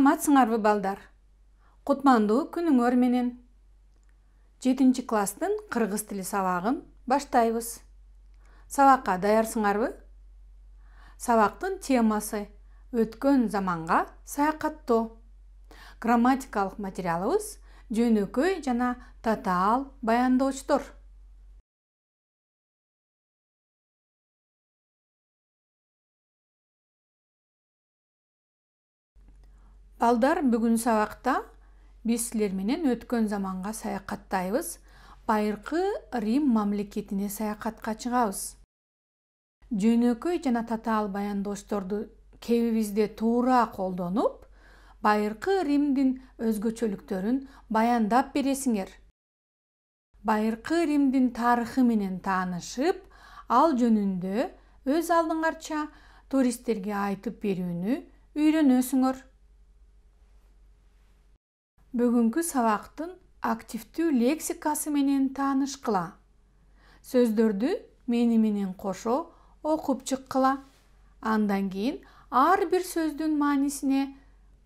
саламатсыңарбы балдар кутмандуу күнүңөр менен жетинчи класстын кыргыз тили сабагын баштайбыз сабакка даярсыңарбы сабактын темасы өткөн заманга саякаттоо грамматикалык материалыбыз жөнөкөй жана татаал баяндоочтор балдар бүгүн сабакта биз силер менен өткөн заманга саякаттайбыз байыркы рим мамлекетине саякатка чыгабыз жөнөкөй жана татаал баяндоочторду кебибизде туура колдонуп байыркы римдин өзгөчөлүктөрүн баяндап бересиңер байыркы римдин тарыхы менен таанышып ал жөнүндө өз алдыңарча туристтерге айтып берүүнү үйрөнөсүңөр бүгүнкү сабактын активдүү лексикасы менен таанышкыла сөздөрдү мени менен кошо окуп чыккыла андан кийин ар бир сөздүн маанисине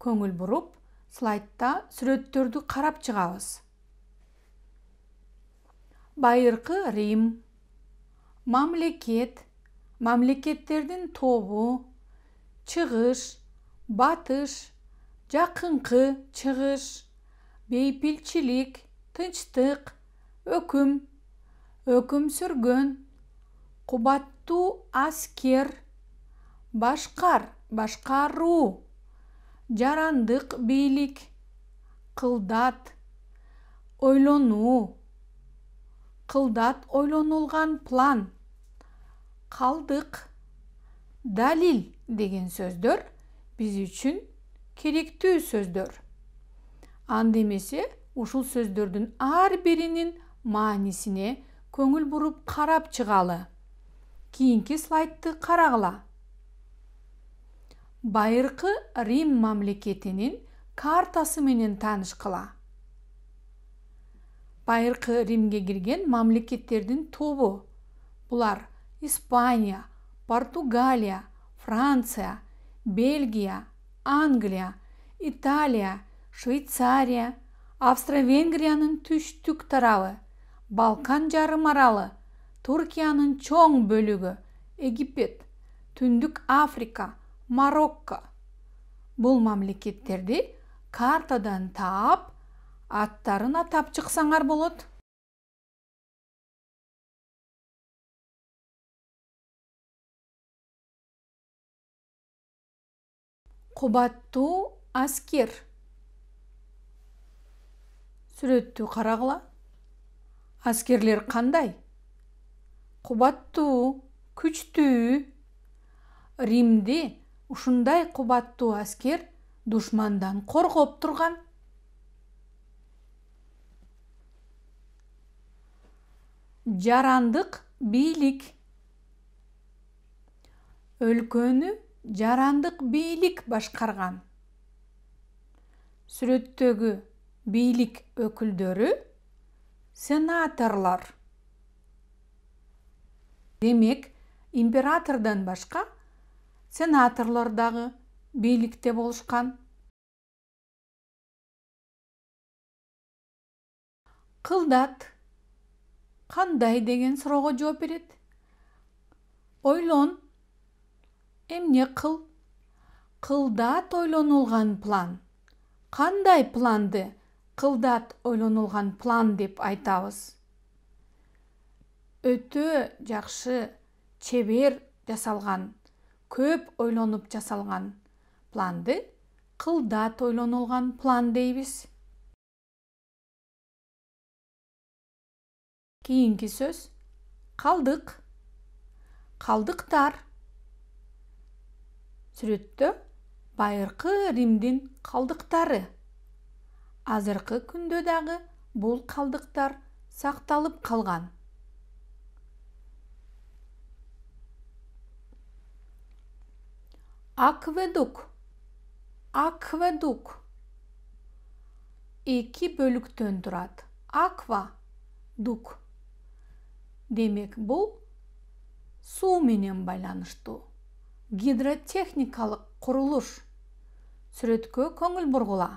көңүл буруп слайдта сүрөттөрдү карап чыгабыз байыркы рим мамлекет мамлекеттердин тобу чыгыш батыш жакынкы чыгыш бейпилчилик тынчтык өкүм өкүм сүргөн кубаттуу аскер башкар башкаруу жарандык бийлик кылдат ойлонуу кылдат ойлонулган план калдык далил деген сөздөр биз үчүн керектүү сөздөр андемесе ушул сөздөрдүн ар биринин маанисине көңіл буруп қарап чыгалы кийинки слайдты карагыла байыркы рим мамлекетинин картасы менен таанышкыла байыркы римге кирген мамлекеттердин тобу Бұлар испания португалия франция бельгия англия италия швейцария австро венгриянын түштүк тарабы балкан жарым аралы туркиянын чоң бөлүгү египет түндүк африка марокко бул мамлекеттерди картадан таап аттарын атап чыксаңар болот кубаттуу аскер сүрөттү карагыла аскерлер кандай кубаттуу күчтүү римди ушундай кубаттуу аскер душмандан коргоп турган жарандык бийлик өлкөнү жарандык бийлик башкарган сүрөттөгү бийлик өкүлдөрү сенаторлор демек императордон башка сенаторлор дагы бийликте болушкан кылдат кандай деген суроого жооп берет ойлон эмне кыл кылдат ойлонулган план кандай планды кылдат ойлонулган план деп айтабыз өтө жакшы чебер жасалган көп ойлонуп жасалган планды кылдат ойлонулган план дейбиз кийинки сөз калдык калдыктар сүрөттө байыркы римдин калдыктары азырқы күндө дағы бұл қалдықтар сақталып қалған акведук акведук эки бөлүктөн турат аква дук демек бұл суу менен байланыштуу гидротехникалык курулуш сүрөткө көңүл бургула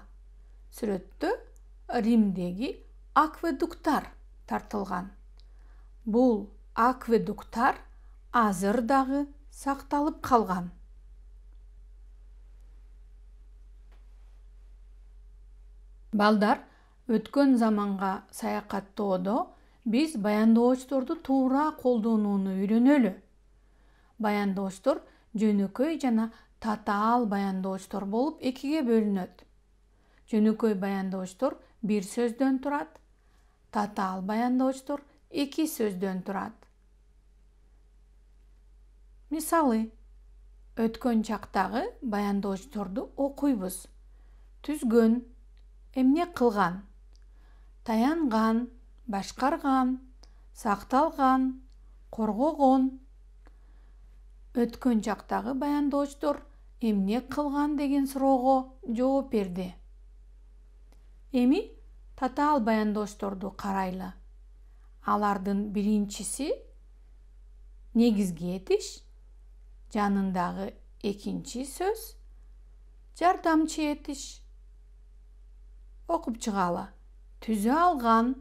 сүрөттө римдеги акведуктар тартылган бул акведуктар азыр дагы сакталып калган балдар өткөн заманга саякаттоодо биз баяндоочторду туура колдонууну үйрөнөлү баяндоочтор жөнөкөй жана татаал баяндоочтор болуп экиге бөлүнөт жөнөкөй баяндоочтор бир сөздөн турат татаал баяндоочтор эки сөздөн турат мисалы өткөн чактагы баяндоочторду окуйбуз түзгөн эмне кылган таянган башкарган сакталган коргогон өткөн чактагы баяндоочтор эмне кылган деген суроого жооп берди эми татаал баяндоочторду карайлы алардын биринчиси негизги этиш жанындагы экинчи сөз жардамчы этиш окуп чыгалы түзө алган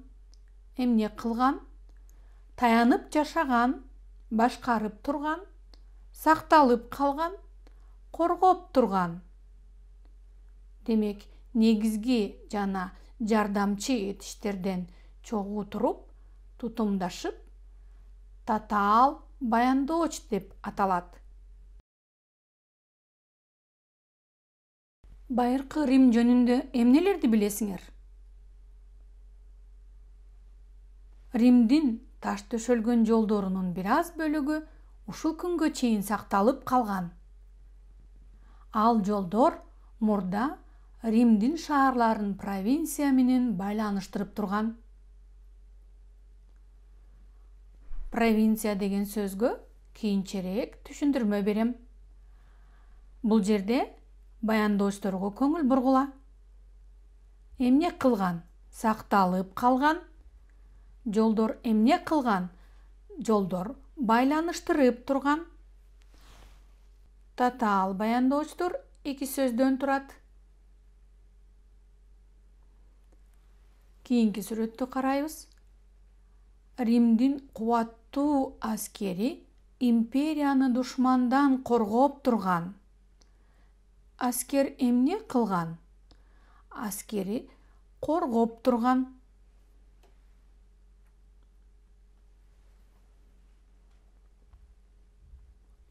эмне кылган таянып жашаган башкарып турган сакталып калган коргоп турган демек негизги жана жардамчы этиштерден чогуу туруп тутумдашып татаал баяндоочу деп аталат байыркы рим жөнүндө эмнелерди билесиңер римдин таш төшөлгөн жолдорунун бир аз бөлүгү ушул күнгө чейин сакталып калган ал жолдор мурда римдин шаарларын провинция менен байланыштырып турган провинция деген сөзгө кийинчерээк түшүндүрмө берем бул жерде баяндоочторго көңүл бургула эмне кылган сакталып калган жолдор эмне кылган жолдор байланыштырып турган татаал баяндоочтор эки сөздөн турат кийинки сүрөттү карайбыз римдин кубаттуу аскери империяны душмандан коргоп турган аскер эмне кылган аскери коргоп турган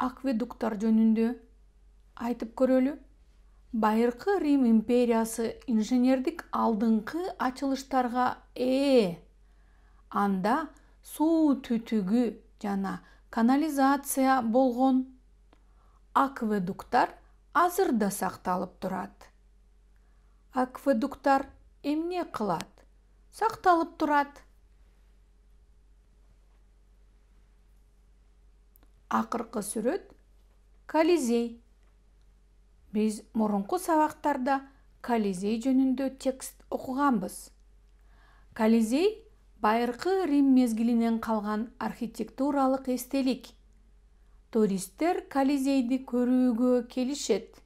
акведуктар жөнүндө айтып көрөлү байыркы рим империясы инженердик алдыңкы ачылыштарга ээ анда суу түтүгү жана канализация болгон акведуктар азыр сақталып сакталып турат акведуктар эмне кылат сакталып турат акыркы сүрөт колизей биз мурунку сабактарда колизей жөнүндө текст окуганбыз колизей байыркы рим мезгилинен калган архитектуралык эстелик туристтер колизейди көрүүгө келишет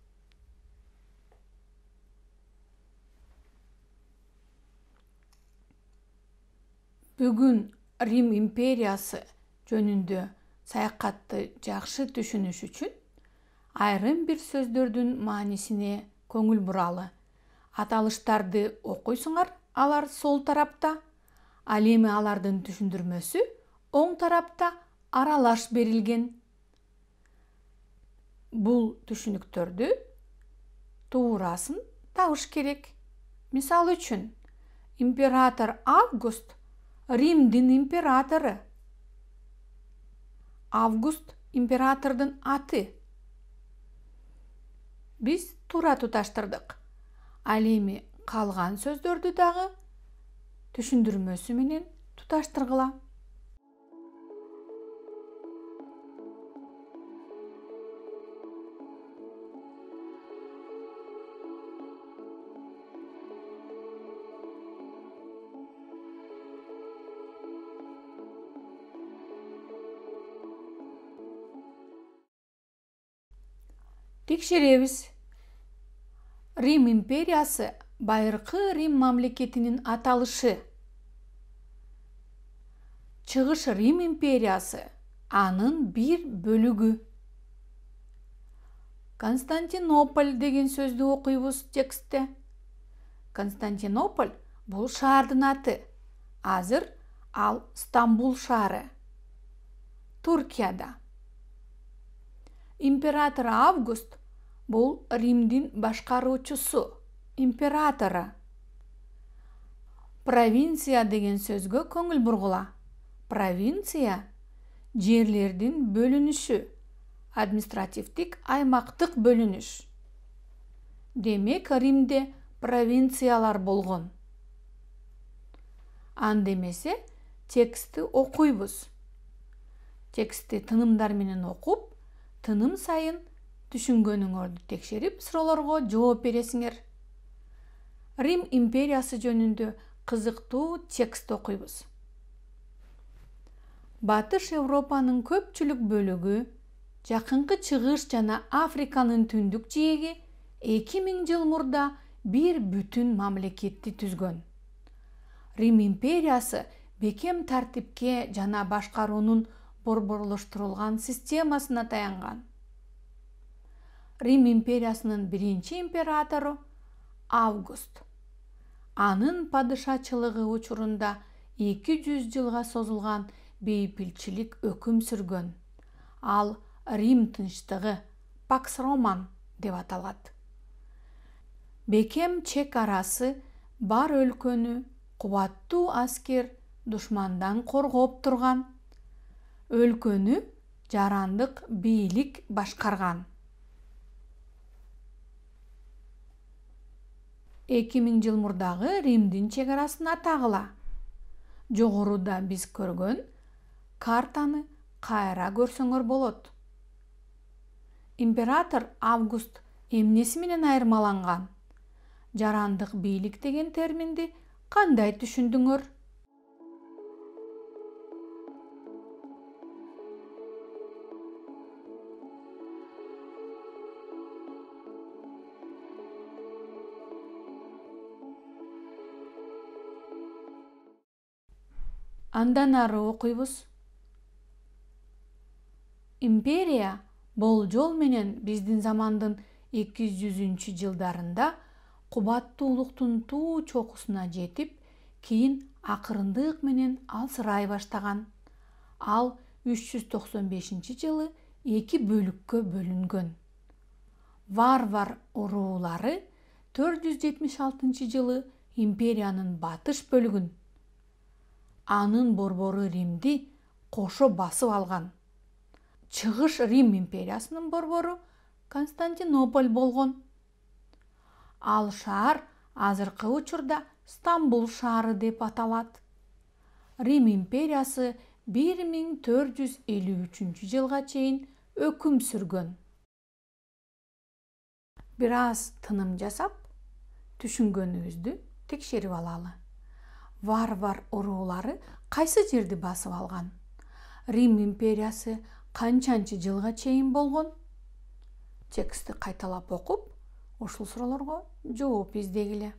бүгүн рим империясы жөнүндө саякатты жакшы түшүнүш үчүн айрым бир сөздөрдүн маанисине көңүл буралы аталыштарды окуйсуңар алар сол тарапта ал эми алардын түшүндүрмөсү оң тарапта аралаш берилген бул түшүнүктөрдү туурасын табыш керек мисалы үчүн император август римдин императору август императордун аты биз туура туташтырдык ал эми калган сөздөрдү дагы түшүндүрмөсү менен туташтыргыла текшеребиз. рим империясы байырқы рим мамлекетінің аталышы шығыс рим империясы анын бір бөлігі константинополь деген сөзді оқимыз текстте константинополь бұл шаардын аты азыр ал стамбул шары түркияда император август бұл римдин башқарушысы императоры провинция деген сөзгө көңіл бұрғыла провинция жерлердің бөлініші административтік аймақтық бөлініш демек римде провинциялар болған ан демесе окуйбуз Тексті тынымдар менен оқып тыным сайын түшүнгөнүңөрдү текшерип суроолорго жооп бересиңер рим империясы жөнүндө кызыктуу текст окуйбуз батыш европанын көпчүлүк бөлүгү жакынкы чыгыш жана африканын түндүк жээги эки миң жыл мурда бир бүтүн мамлекетти түзгөн рим империясы бекем тартипке жана башкаруунун борборлоштурулган системасына таянган рим империясынын биринчи императору август анын падышачылыгы учурунда 200 жылга созулган бейпилчилик өкүм сүргөн ал рим тынчтыгы паксроман деп аталат бекем чек арасы бар өлкөнү кубаттуу аскер душмандан коргоп турган өлкөнү жарандык бийлик башкарган эки миң жыл мурдагы римдин чек арасына тагыла жогоруда биз көргөн картаны кайра көрсөңөр болот император август эмнеси менен айырмаланган жарандык бийлик деген терминди кандай түшүндүңөр андан ары окуйбуз империя болжол менен биздин замандын эки жүзүнчү жылдарында кубаттуулуктун туу чокусуна жетип кийин акырындык менен алсырай баштаган ал үч жүз токсон бешинчи жылы эки бөлүккө бөлүнгөн варвар уруулары төрт жүз жетимиш алтынчы жылы империянын батыш бөлүгүн анын борбору римди кошо басып алган чыгыш рим империясынын борбору константинополь болгон ал шаар азыркы учурда стамбул шаары деп аталат рим империясы бир миң төрт жүз элүү үчүнчү жылга чейин өкүм сүргөн бир аз тыным жасап түшүнгөнүбүздү текшерип алалы варвар уруулары кайсы жерди басып алган рим империясы канчанчы жылга чейин болгон текстти кайталап окуп ушул суроолорго жооп издегиле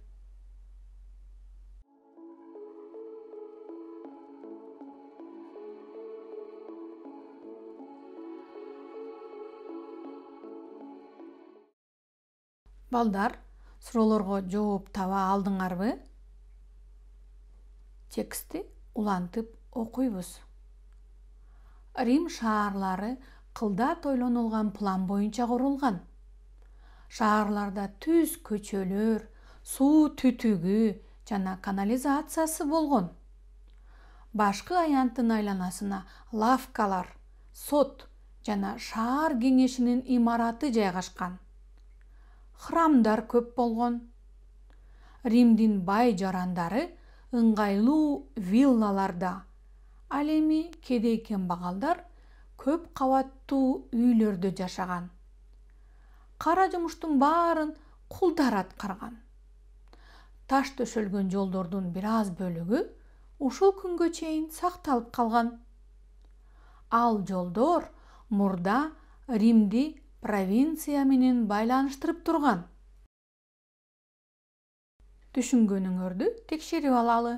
балдар суроолорго жооп таба алдыңарбы текстти улантып окуйбуз рим шаарлары кылда тойлонулган план боюнча курулган шаарларда түз көчөлөр суу түтүгү жана канализациясы болгон башкы аянттын айланасына лавкалар сот жана шаар кеңешинин имараты жайгашкан храмдар көп болгон римдин бай жарандары ыңгайлуу виллаларда ал эми кедей кембагалдар көп кабаттуу үйлөрдө жашаган кара жумуштун баарын кулдар аткарган таш төшөлгөн жолдордун бир аз бөлүгү ушул күнгө чейин сакталып калган ал жолдор мурда римди провинция менен байланыштырып турган түшүнгөнүңөрдү текшерип алалы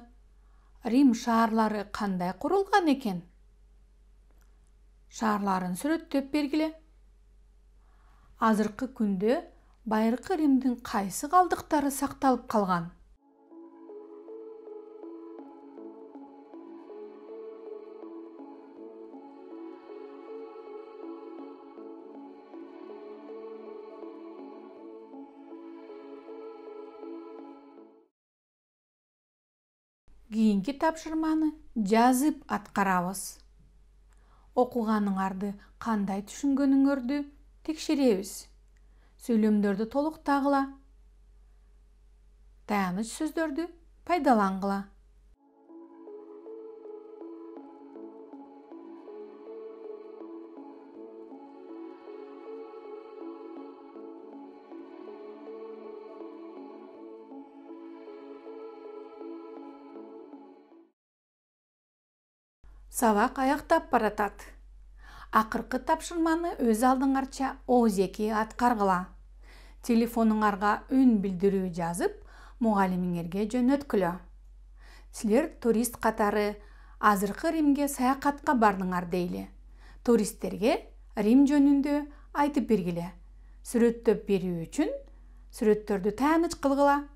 рим шаарлары қандай құрылған екен? шаарларын сүрөттөп бергілі. Азырқы күнді байырқы римдің қайсы қалдықтары сақталып қалған. кейінгі тапшырманы жазып атқарабыз арды қандай түшінгеніңерді текшеребіз сөйлемдерді толық тағыла таяныш сөздерді пайдаланғыла сабақ аяқтап баратат Ақырқы тапшырманы өз алдың алдыңарча атқарғыла. аткаргыла арға үн билдирүү жазып жөн өткілі. Сілер турист қатары азырқы римге саякатка бардыңар дейлі. туристтерге рим жөнүндө айтып бергиле сүрөттөп беру үшін сүрөттөрдү тааныч қылғыла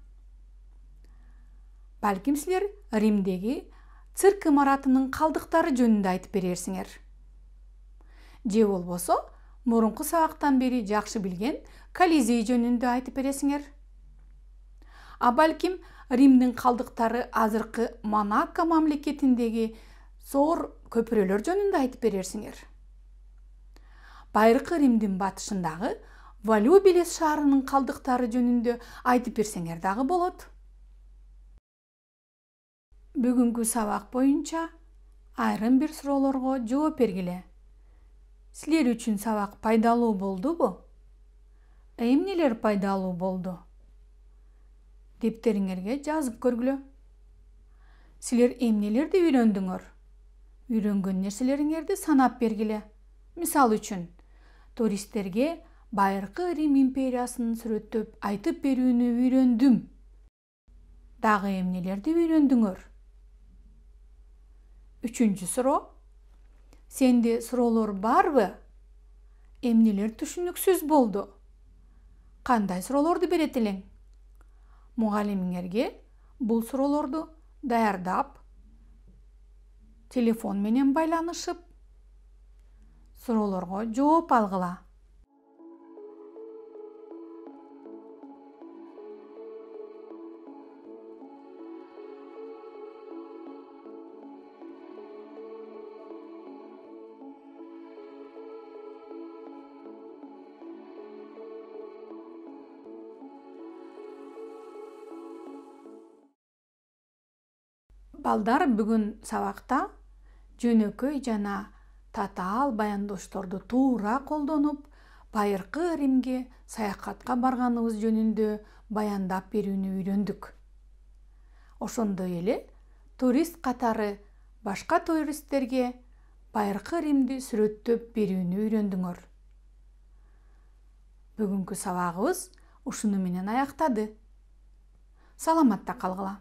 балким сілер римдегі цирк имаратынын қалдықтары жөнінде айтып берерсіңер. же болбосо мурунку сабактан бери жакшы билген колизей жөнүндө айтып бересиңер а балким римдин калдыктары азыркы монако мамлекетиндеги зор көпүрөлөр жөнүндө айтып берерсиңер байыркы римдин батышындагы валюбилес шаарынын қалдықтары жөнүндө айтып берсеңер дагы болот бүгүнкү сабак боюнча айрым бир суроолорго жооп бергиле силер үчүн сабак пайдалуу болдубу эмнелер пайдалуу болду дептериңерге жазып көргүлө силер эмнелерди үйрөндүңөр үйрөнгөн нерселериңерди санап бергиле мисалы үчүн туристтерге байыркы рим империясын сүрөттөп айтып берүүнү үйрөндүм дагы эмнелерди үйрөндүңөр үчүнчү суроо сенде суроолор барбы эмнелер түшүнүксүз болду болды қандай берет элең мугалимиңерге бұл суроолорду даярдап телефон менен байланышып суроолорго жооп алғыла. балдар бүгүн сабакта жөнөкөй жана татаал баяндошторду туура колдонуп байыркы римге саякатка барганыбыз жөнүндө баяндап берүүнү үйрөндүк ошондой эле турист катары башка туристтерге байыркы римди сүрөттөп берүүнү үйрөндүңөр бүгүнкү сабагыбыз ушуну менен аяктады саламатта калгыла